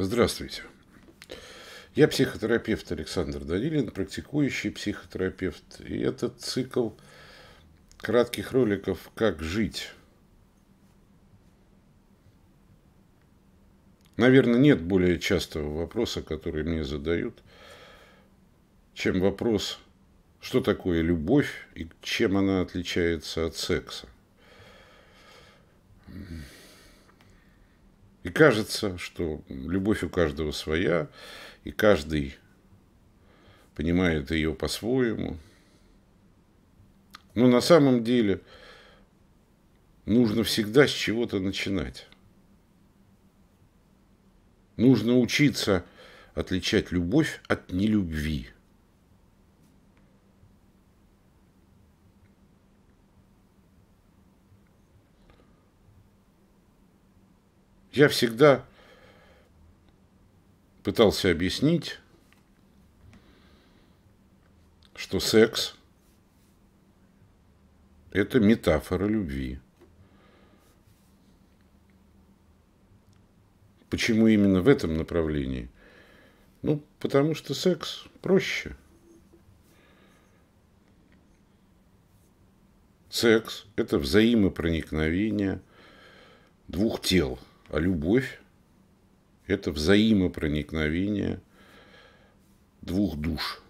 Здравствуйте. Я психотерапевт Александр Данилин, практикующий психотерапевт. И этот цикл кратких роликов «Как жить». Наверное, нет более частого вопроса, который мне задают, чем вопрос, что такое любовь и чем она отличается от секса. И кажется, что любовь у каждого своя, и каждый понимает ее по-своему. Но на самом деле нужно всегда с чего-то начинать. Нужно учиться отличать любовь от нелюбви – Я всегда пытался объяснить, что секс – это метафора любви. Почему именно в этом направлении? Ну, потому что секс проще. Секс – это взаимопроникновение двух тел – а любовь – это взаимопроникновение двух душ.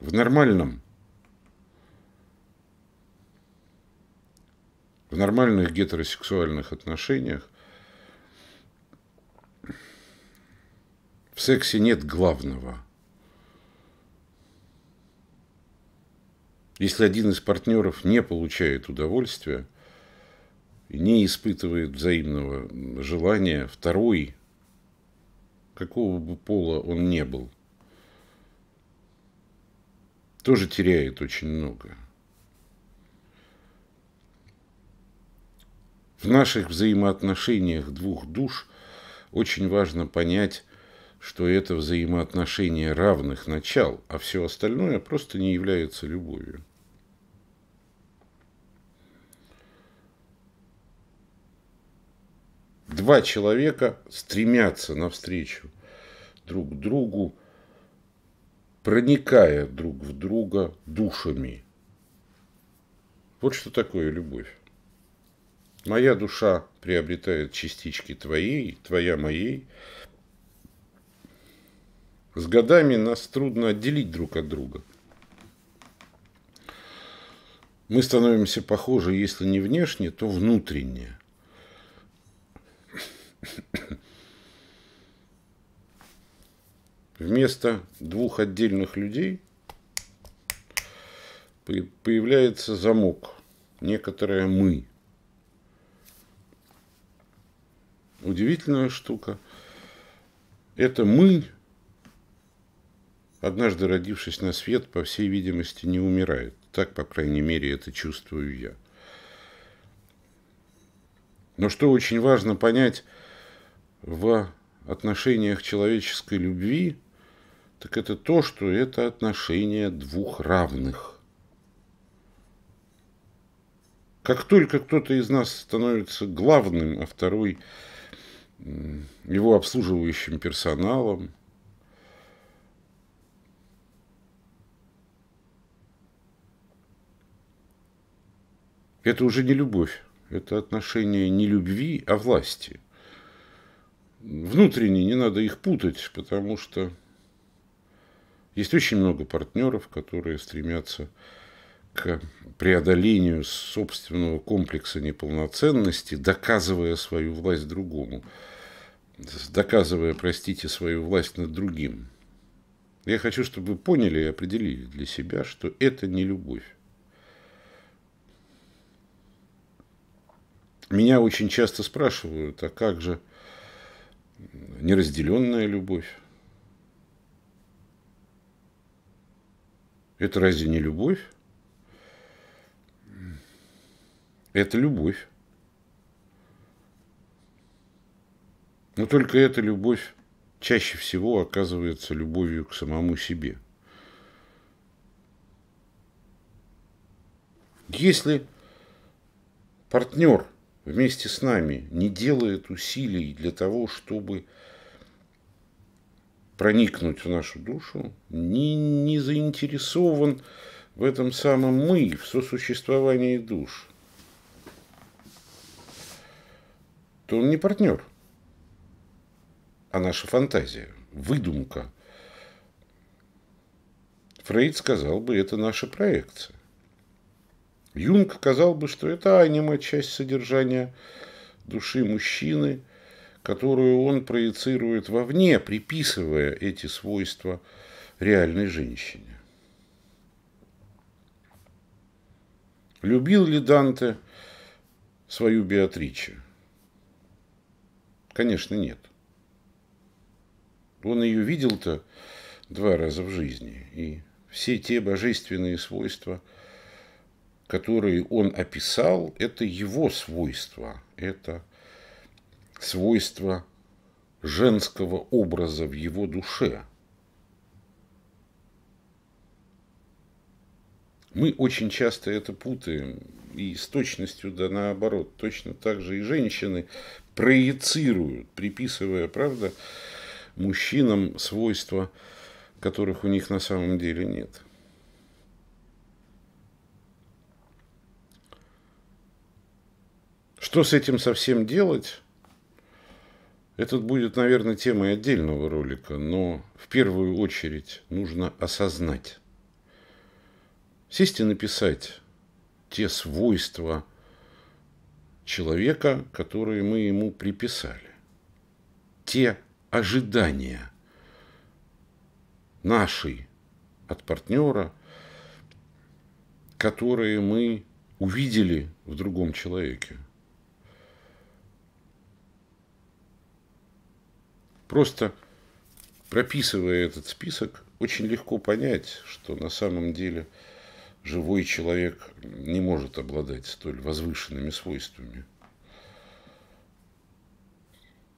В нормальном, в нормальных гетеросексуальных отношениях в сексе нет главного – Если один из партнеров не получает удовольствия, не испытывает взаимного желания, второй, какого бы пола он не был, тоже теряет очень много. В наших взаимоотношениях двух душ очень важно понять, что это взаимоотношение равных начал, а все остальное просто не является любовью. Два человека стремятся навстречу друг другу, проникая друг в друга душами. Вот что такое любовь. Моя душа приобретает частички твоей, твоя моей, с годами нас трудно отделить друг от друга. Мы становимся похожи, если не внешне, то внутренне. Вместо двух отдельных людей появляется замок, некоторое «мы». Удивительная штука. Это «мы» Однажды родившись на свет, по всей видимости, не умирает. Так, по крайней мере, это чувствую я. Но что очень важно понять в отношениях человеческой любви, так это то, что это отношения двух равных. Как только кто-то из нас становится главным, а второй его обслуживающим персоналом, Это уже не любовь. Это отношение не любви, а власти. Внутренне не надо их путать, потому что есть очень много партнеров, которые стремятся к преодолению собственного комплекса неполноценности, доказывая свою власть другому, доказывая, простите, свою власть над другим. Я хочу, чтобы вы поняли и определили для себя, что это не любовь. Меня очень часто спрашивают, а как же неразделенная любовь? Это разве не любовь? Это любовь. Но только эта любовь чаще всего оказывается любовью к самому себе. Если партнер – вместе с нами не делает усилий для того, чтобы проникнуть в нашу душу, не, не заинтересован в этом самом мы, в сосуществовании душ, то он не партнер, а наша фантазия, выдумка. Фрейд сказал бы, это наша проекция. Юнг сказал бы, что это анима – часть содержания души мужчины, которую он проецирует вовне, приписывая эти свойства реальной женщине. Любил ли Данте свою Беатриче? Конечно, нет. Он ее видел-то два раза в жизни, и все те божественные свойства – которые он описал, это его свойства, это свойства женского образа в его душе. Мы очень часто это путаем, и с точностью да наоборот. Точно так же и женщины проецируют, приписывая, правда, мужчинам свойства, которых у них на самом деле нет. Что с этим совсем делать? Это будет, наверное, темой отдельного ролика, но в первую очередь нужно осознать. Сесть и написать те свойства человека, которые мы ему приписали. Те ожидания наши от партнера, которые мы увидели в другом человеке. Просто прописывая этот список, очень легко понять, что на самом деле живой человек не может обладать столь возвышенными свойствами.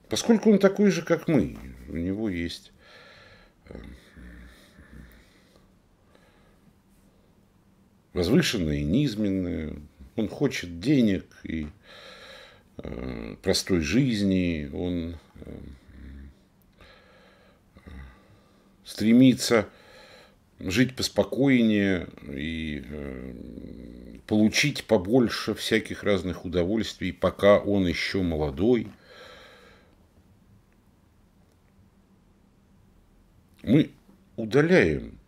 Поскольку он такой же, как мы, у него есть э, возвышенное и низменное, он хочет денег и э, простой жизни, он э, стремится жить поспокойнее и э, получить побольше всяких разных удовольствий, пока он еще молодой. Мы удаляем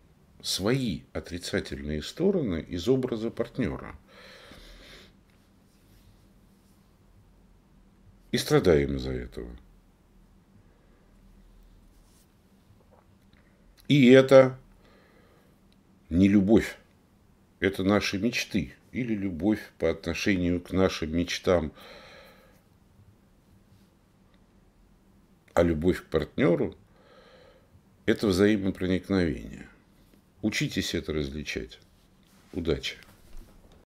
свои отрицательные стороны из образа партнера. И страдаем из-за этого. И это не любовь, это наши мечты или любовь по отношению к нашим мечтам, а любовь к партнеру – это взаимопроникновение. Учитесь это различать. Удачи!